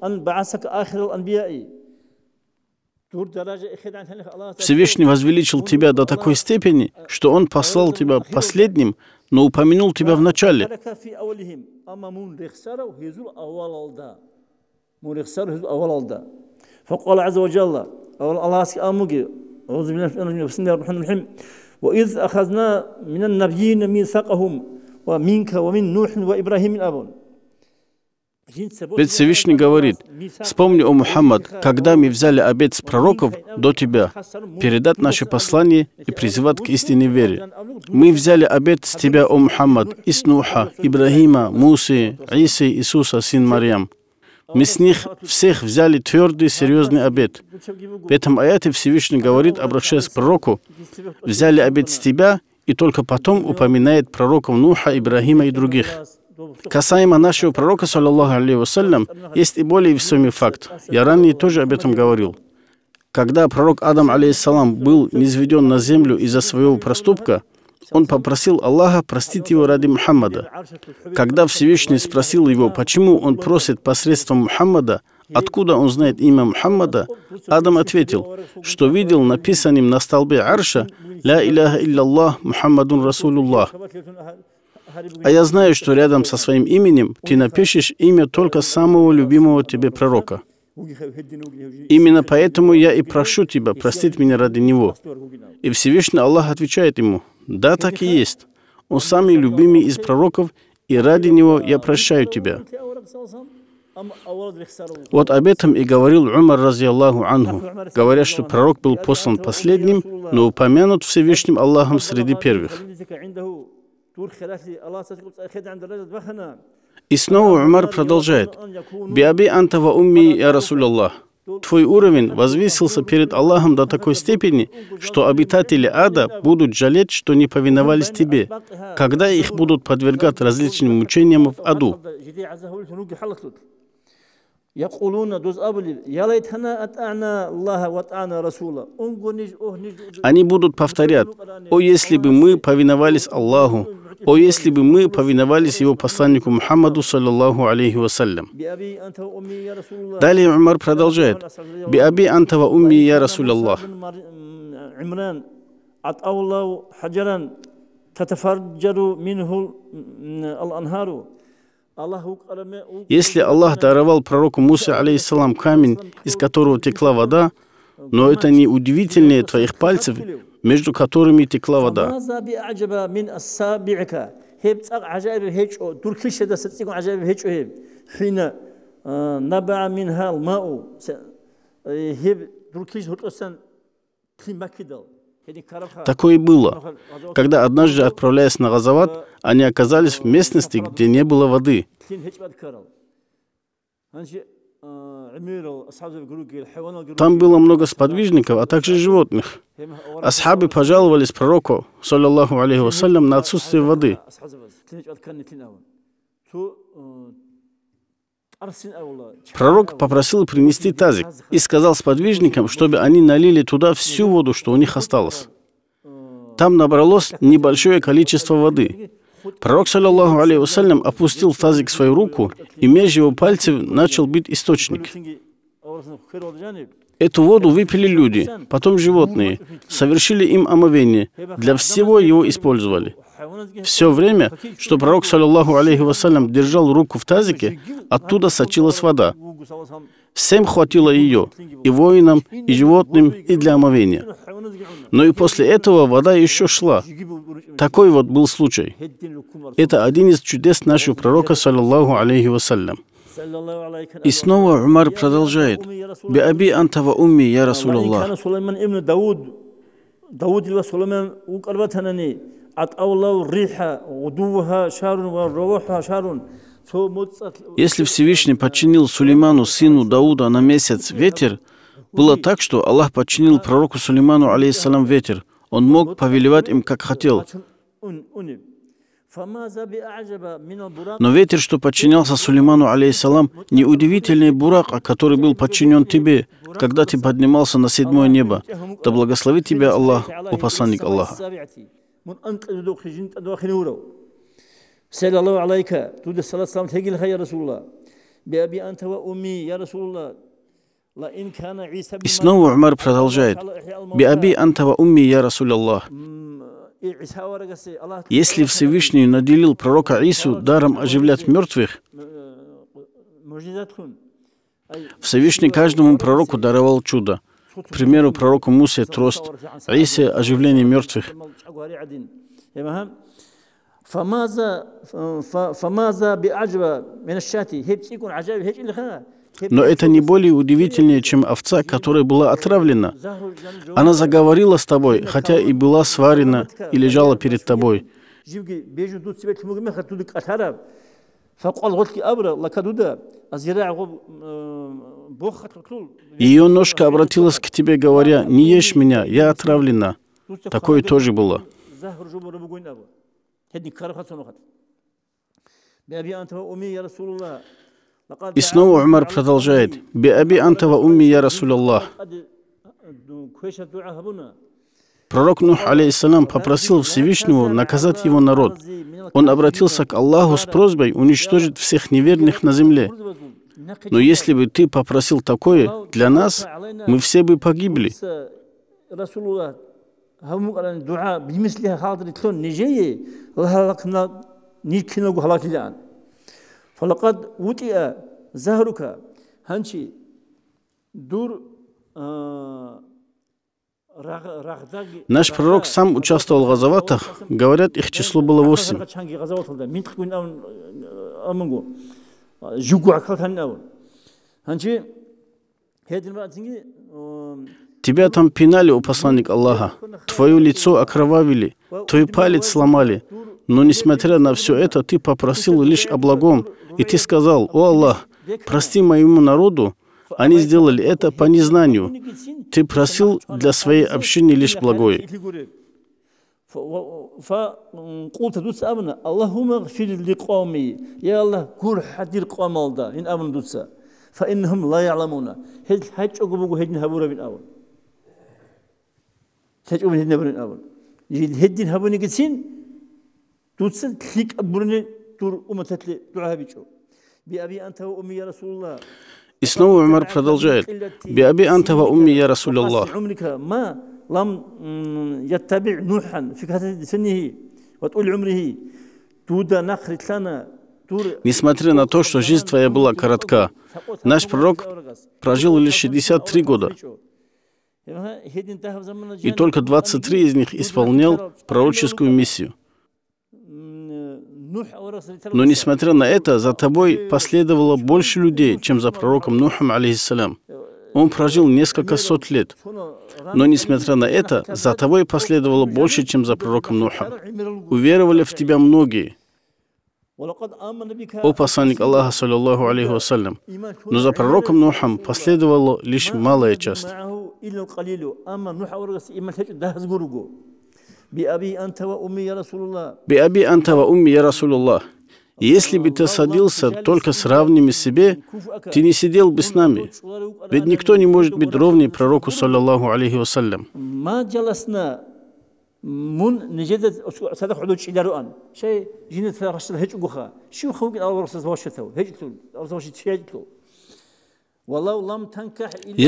S2: Всевышний возвеличил тебя до такой степени, что Он послал тебя последним, но упомянул тебя в начале.
S1: فقال عز وجل Allah ask amugi. Auzu billahi minash shaitanir rajim. Bismillahir rahmanir rahim. Wa iz akhazna minan nabiyyin mithaqahum wa minka wa min Nuh wa Ibrahim abun.
S2: Ведь Всевышний говорит, «Вспомни, о Мухаммад, когда мы взяли обет с пророков до тебя, передать наше послание и призывать к истинной вере. Мы взяли обет с тебя, о Мухаммад, из Нуха, Ибрагима, Мусы, Исы, Иисуса, сын Марьям. Мы с них всех взяли твердый, серьезный обед. В этом аяте Всевышний говорит, обращаясь к пророку, «Взяли обед с тебя, и только потом упоминает пророков Нуха, Ибрахима и других. Касаемо нашего пророка, саллаллаху алейхи вассалям, есть и более весомый факт. Я ранее тоже об этом говорил. Когда пророк Адам, алейхиссалам, был низведен на землю из-за своего проступка, он попросил Аллаха простить его ради Мухаммада. Когда Всевышний спросил его, почему он просит посредством Мухаммада, откуда он знает имя Мухаммада, Адам ответил, что видел написанным на столбе Арша «Ля иляха илляллах Мухаммадун Расулуллах». А я знаю, что рядом со своим именем ты напишешь имя только самого любимого тебе пророка. Именно поэтому я и прошу тебя простить меня ради него. И Всевышний Аллах отвечает ему – да, так и есть. Он самый любимый из пророков, и ради него я прощаю тебя. Вот об этом и говорил Умар, рази Аллаху анху, говоря, что пророк был послан последним, но упомянут Всевышним Аллахом среди первых. И снова Умар продолжает. «Биаби антава умми, я Расуляллах». Твой уровень возвысился перед Аллахом до такой степени, что обитатели ада будут жалеть, что не повиновались тебе, когда их будут подвергать различным мучениям в аду. Они будут повторять, «О, если бы мы повиновались Аллаху, о, если бы мы повиновались его посланнику Мухаммаду, саллаллаху алейхи вассалям.
S1: Далее Умар продолжает. «Би аби
S2: антава умми я Расуляллах». Если Аллах даровал пророку Мусе, алейхиссалам, камень, из которого текла вода, но это не удивительнее твоих пальцев, между которыми текла вода.
S1: Э, э, Такое и было. Когда однажды, отправляясь на Газават,
S2: они оказались в местности, где не было воды. Там было много сподвижников, а также животных. Асхабы пожаловались пророку, саллиллаху алейхи вассалям, на отсутствие воды. Пророк попросил принести тазик и сказал сподвижникам, чтобы они налили туда всю воду, что у них осталось. Там набралось небольшое количество воды. Пророк, саллиллаху алейхи опустил в тазик свою руку, и между его пальцев начал бить источник. Эту воду выпили люди, потом животные, совершили им омовение, для всего его использовали. Все время, что пророк, саллиллаху алейхи вассалям, держал руку в тазике, оттуда сочилась вода. Всем хватило ее, и воинам, и животным, и для омовения. Но и после этого вода еще шла. Такой вот был случай. Это один из чудес нашего пророка, саллиллаху алейхи вассалям. И снова Умар продолжает. «Биаби антава умми, я Расулаллах».
S1: داود وسليمان وقربتنني
S2: Если Всевышний подчинил Сулейману, сыну Дауда, на месяц ветер, было так, что Аллах подчинил пророку Сулейману, алейхиссалам, ветер. Он мог повелевать им, как хотел.
S1: Но
S2: ветер, что подчинялся Сулейману, алейсалам, не удивительный бурак, а который был подчинен тебе, когда ты поднимался на седьмое небо. Да благословит тебя Аллах, о посланник Аллаха.
S1: صلى И снова Умар продолжает. «Би
S2: аби антава умми я Расуляллах».
S1: Если
S2: Всевышний наделил пророка Ису даром оживлять мертвых, Всевышний каждому пророку даровал чудо. К примеру, пророку Мусе трост, Исе оживление мертвых.
S1: فماذا فماذا بأعجب من الشاتي هيك يكون عجائب هيك اللي خلاها но это не
S2: более удивительнее, чем овца, которая была отравлена. Она заговорила с тобой, хотя и была сварена и лежала перед тобой. Ее ножка обратилась к тебе, говоря, «Не ешь меня, я отравлена». Такое тоже было.
S1: И снова Умар
S2: продолжает. «Би аби антава умми я Расуляллах». Пророк Нух, алейхиссалам, попросил Всевышнего наказать его народ. Он обратился к Аллаху с просьбой уничтожить всех неверных на земле. Но если бы ты попросил такое для нас,
S1: мы все бы погибли. فلقد وطئ زهرك هنشي دور
S2: Наш пророк сам участвовал в газаватах. Говорят, их э, число было восемь. Тебя там пинали, у посланник Аллаха. Твое лицо окровавили, твой палец сломали. Но несмотря на все это, ты попросил лишь о благом, и ты сказал, «О Аллах, прости моему народу, они сделали это по незнанию. Ты просил для своей общины лишь благое».
S1: فقلت دوتس أبنا دوتسن تلك برني تور أمتتلي دعها بيشو بأبي أنت وأمي يا رسول الله
S2: И снова Умар продолжает. «Биаби антава умми я Расуляллах». Несмотря на то, что жизнь твоя была коротка, наш пророк прожил лишь 63 года. И только 23 из них исполнял пророческую миссию. Но несмотря на это, за тобой последовало больше людей, чем за пророком Нухом, алейхиссалям. Он прожил несколько сот лет. Но несмотря на это, за тобой последовало больше, чем за пророком Нухом. Уверовали в тебя многие.
S1: О посланник Аллаха,
S2: саллиллаху алейхи вассалям.
S1: Но за пророком
S2: Нухом последовало лишь малая часть.
S1: «Би аби анта ва
S2: умми я Расулуллах». Если бы ты садился только с равными себе, ты не сидел бы с нами. Ведь никто не может быть ровней пророку, саллаллаху алейхи вассалям.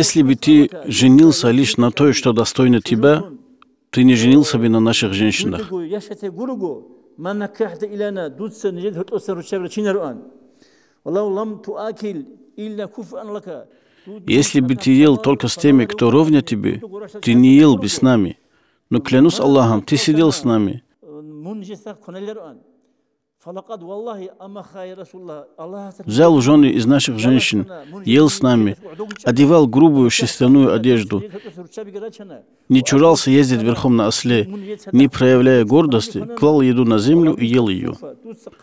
S1: Если бы ты
S2: женился лишь на той, что достойно тебя, ты не женился бы на наших женщинах. Если бы ты ел только с теми, кто ровня тебе, ты не ел бы с нами. Но клянусь Аллахом, ты сидел с нами.
S1: Э, Взял
S2: у жены из наших женщин,
S1: ел с нами, одевал
S2: грубую шерстяную одежду, не чурался ездить верхом на осле, не проявляя гордости, клал еду на землю и ел ее,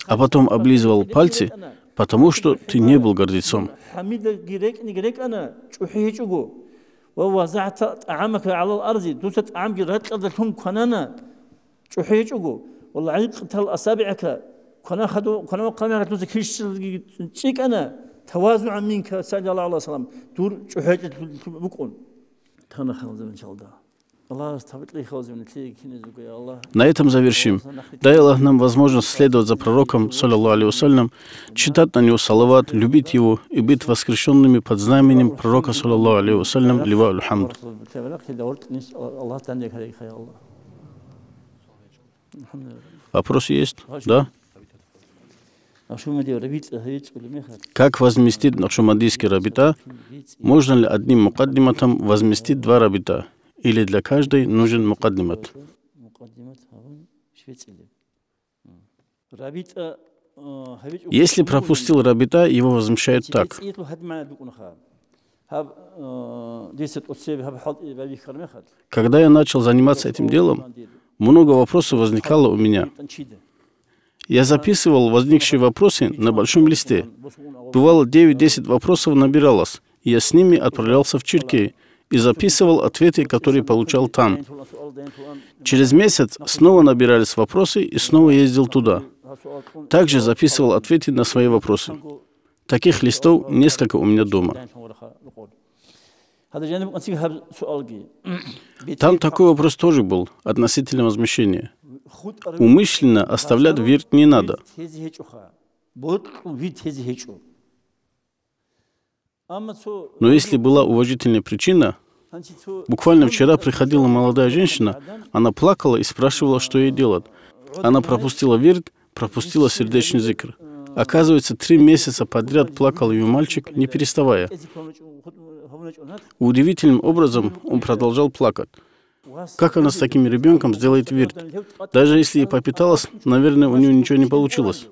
S2: а потом облизывал пальцы, потому что ты не был гордецом.
S1: ووضعت қанақ қатусы кешшілгі чик ана тавазу амминка сәлі алла алла салам дур чухәжі бүкун тана халзабын шалда На
S2: этом завершим. Дай Аллах нам возможность следовать за пророком, саллиллаху алейхи читать на него салават, любить его и быть воскрешенными под знаменем пророка, саллиллаху алейхи вассалям, лива аль-хамд. Вопросы есть? Да? Как возместить Накшумадийский рабита? Можно ли одним мукаддиматом возместить два рабита? Или для каждой нужен мукаддимат?
S1: Если пропустил рабита, его возмещают так.
S2: Когда я начал заниматься этим делом, много вопросов возникало у меня. Я записывал возникшие вопросы на большом листе. Бывало, 9-10 вопросов набиралось. Я с ними отправлялся в Чиркей и записывал ответы, которые получал там. Через месяц снова набирались вопросы и снова ездил туда. Также записывал ответы на свои вопросы. Таких листов несколько у меня дома. Там такой вопрос тоже был, относительно возмещения умышленно оставлять вирт не надо.
S1: Но
S2: если была уважительная причина, буквально вчера приходила молодая женщина, она плакала и спрашивала, что ей делать. Она пропустила вирт, пропустила сердечный зикр. А, Оказывается, три месяца подряд плакал ее мальчик, не переставая. Удивительным образом он продолжал плакать. Как она с таким ребенком сделает вирт? Даже если и попиталась, наверное, у нее ничего не получилось.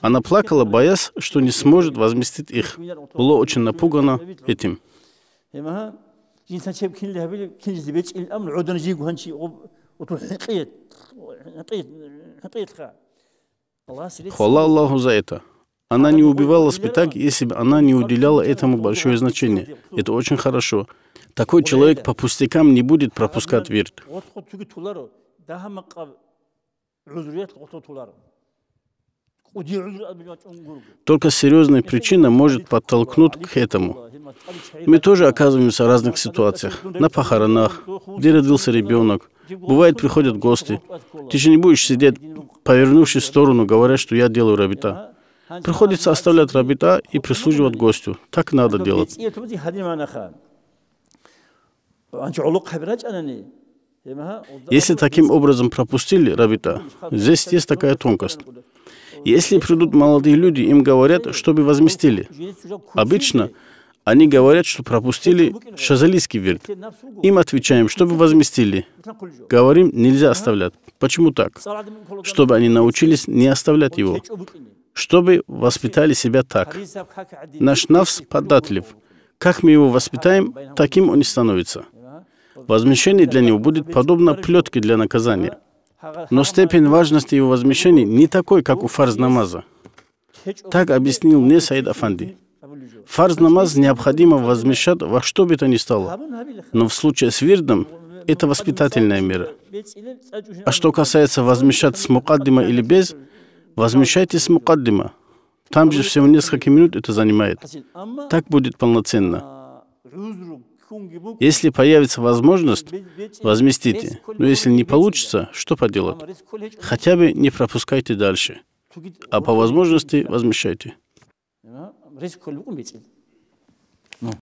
S2: Она плакала, боясь, что не сможет возместить их. Была очень напугана этим. Хвала Аллаху за это. Она не убивала бы так, если бы она не уделяла этому большое значение. Это очень хорошо. Такой человек по пустякам не будет пропускать вирт. Только серьезная причина может подтолкнуть к этому. Мы тоже оказываемся в разных ситуациях. На похоронах, где родился ребенок. Бывает, приходят гости. Ты же не будешь сидеть, повернувшись в сторону, говоря, что я делаю рабита. Приходится оставлять рабита и прислуживать гостю. Так надо делать. Если таким образом пропустили Равита, здесь есть такая тонкость. Если придут молодые люди, им говорят, чтобы возместили. Обычно они говорят, что пропустили шазалийский вирт. Им отвечаем, чтобы возместили. Говорим, нельзя оставлять. Почему так? Чтобы они научились не оставлять его. Чтобы воспитали себя так. Наш навс податлив. Как мы его воспитаем, таким он и становится возмещение для него будет подобно плетке для наказания. Но степень важности его возмещения не такой, как у фарз намаза. Так объяснил мне Саид Афанди. Фарз намаз необходимо возмещать во что бы то ни стало. Но в случае с вирдом это воспитательная мера. А что касается возмещать с мукаддима или без, возмещайте с мукаддима. Там же всего несколько минут это занимает. Так будет полноценно. Если появится возможность, возместите. Но если не получится, что поделать? Хотя бы не пропускайте дальше, а по возможности возмещайте.